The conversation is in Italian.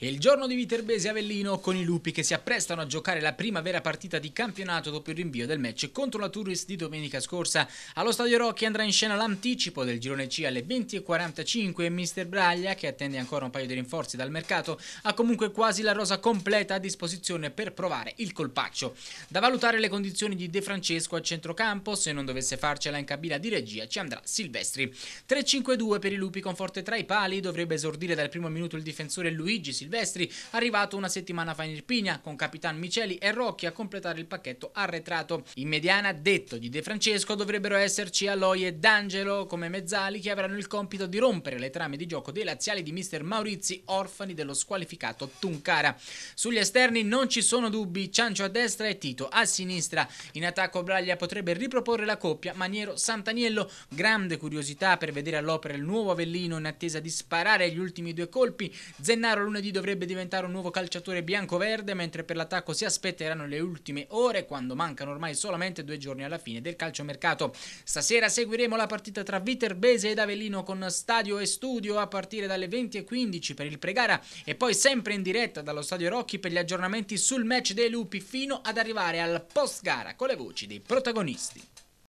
il giorno di Viterbese Avellino con i lupi che si apprestano a giocare la prima vera partita di campionato dopo il rinvio del match contro la Turris di domenica scorsa. Allo Stadio Rocchi andrà in scena l'anticipo del girone C alle 20.45 e Mr. Braglia, che attende ancora un paio di rinforzi dal mercato, ha comunque quasi la rosa completa a disposizione per provare il colpaccio. Da valutare le condizioni di De Francesco a centrocampo, se non dovesse farcela in cabina di regia ci andrà Silvestri. 3-5-2 per i lupi con forte tra i pali, dovrebbe esordire dal primo minuto il difensore Luigi Silvestri Silvestri, arrivato una settimana fa in Irpigna, con Capitan Miceli e Rocchi a completare il pacchetto arretrato. In mediana, detto di De Francesco, dovrebbero esserci Aloy e D'Angelo come mezzali che avranno il compito di rompere le trame di gioco dei laziali di mister Maurizi, orfani dello squalificato Tuncara. Sugli esterni non ci sono dubbi, Ciancio a destra e Tito a sinistra. In attacco Braglia potrebbe riproporre la coppia Maniero-Santaniello, grande curiosità per vedere all'opera il nuovo Avellino in attesa di sparare gli ultimi due colpi. Zennaro lunedì dovrebbe diventare un nuovo calciatore bianco-verde, mentre per l'attacco si aspetteranno le ultime ore, quando mancano ormai solamente due giorni alla fine del calciomercato. Stasera seguiremo la partita tra Viterbese ed Avellino con stadio e studio a partire dalle 20.15 per il pregara e poi sempre in diretta dallo stadio Rocchi per gli aggiornamenti sul match dei lupi fino ad arrivare al post gara con le voci dei protagonisti.